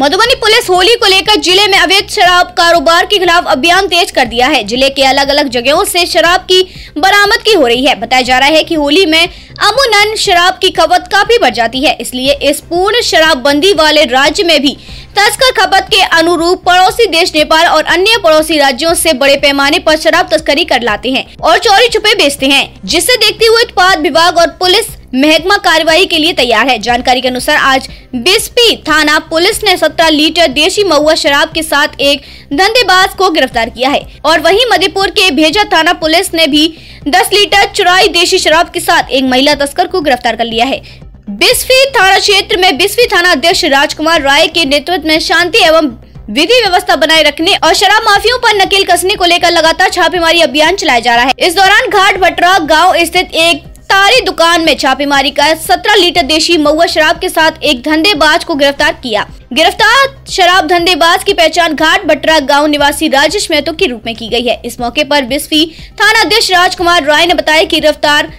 Madhubani police Holi को लेकर जिले में अवैध शराब कारोबार के खिलाफ अभियान तेज कर दिया है जिले के अलग अलग जगहों से शराब की बरामद की हो रही है बताया जा रहा है कि होली में अमूनन शराब की खपत काफी बढ़ जाती है इसलिए इस पूर्ण शराबबंदी वाले राज्य में भी तस्कर खपत के अनुरूप पड़ोसी देश नेपाल और अन्य पड़ोसी राज्यों से बड़े पैमाने पर शराब तस्करी कर लाते हैं और चोरी छुपे बेचते हैं जिससे देखते हुए उत्पाद विभाग और पुलिस महकमा कार्यवाही के लिए तैयार है जानकारी के अनुसार आज बिस्पी थाना पुलिस ने 17 लीटर देशी महुआ शराब के साथ एक धंधेबाज को गिरफ्तार किया है और वहीं मधेपुर के भेजा थाना पुलिस ने भी 10 लीटर चुराई देशी शराब के साथ एक महिला तस्कर को गिरफ्तार कर लिया है बिस्फी थाना क्षेत्र में बिस्फी थाना अध्यक्ष राजकुमार राय के नेतृत्व में शांति एवं विधि व्यवस्था बनाए रखने और शराब माफियों पर नकेल कसने को लेकर लगातार छापेमारी अभियान चलाया जा रहा है इस दौरान घाट भटरा गांव स्थित एक तारी दुकान में छापेमारी कर सत्रह लीटर देशी महुआ शराब के साथ एक धंधेबाज को गिरफ्तार किया गिरफ्तार शराब धंधेबाज की पहचान घाट बटरा गांव निवासी राजेश महतो के रूप में की गई है इस मौके पर बिस्फी अध्यक्ष राजकुमार राय ने बताया की गिरफ्तार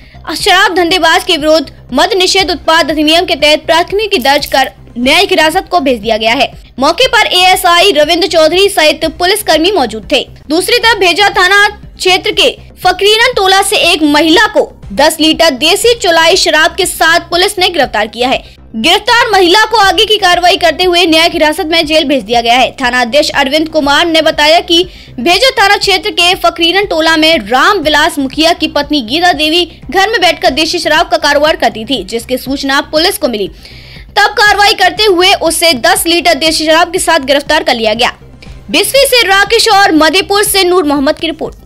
शराब धंधेबाज के विरोध मद निषेध उत्पाद अधिनियम के तहत प्राथमिकी दर्ज कर न्यायिक हिरासत को भेज दिया गया है मौके पर एएसआई रविंद्र चौधरी सहित पुलिस कर्मी मौजूद थे दूसरी तरफ भेजा थाना क्षेत्र के फकरीरन टोला से एक महिला को 10 लीटर देसी चुलाई शराब के साथ पुलिस ने गिरफ्तार किया है गिरफ्तार महिला को आगे की कार्रवाई करते हुए न्यायिक हिरासत में जेल भेज दिया गया है थाना अध्यक्ष अरविंद कुमार ने बताया कि भेजा थाना क्षेत्र के फकरीरन टोला में राम विलास मुखिया की पत्नी गीता देवी घर में बैठकर देशी शराब का कारोबार करती थी जिसकी सूचना पुलिस को मिली तब कार्रवाई करते हुए उसे दस लीटर देशी शराब के साथ गिरफ्तार कर लिया गया बिस्वी ऐसी राकेश और मधेपुर ऐसी नूर मोहम्मद की रिपोर्ट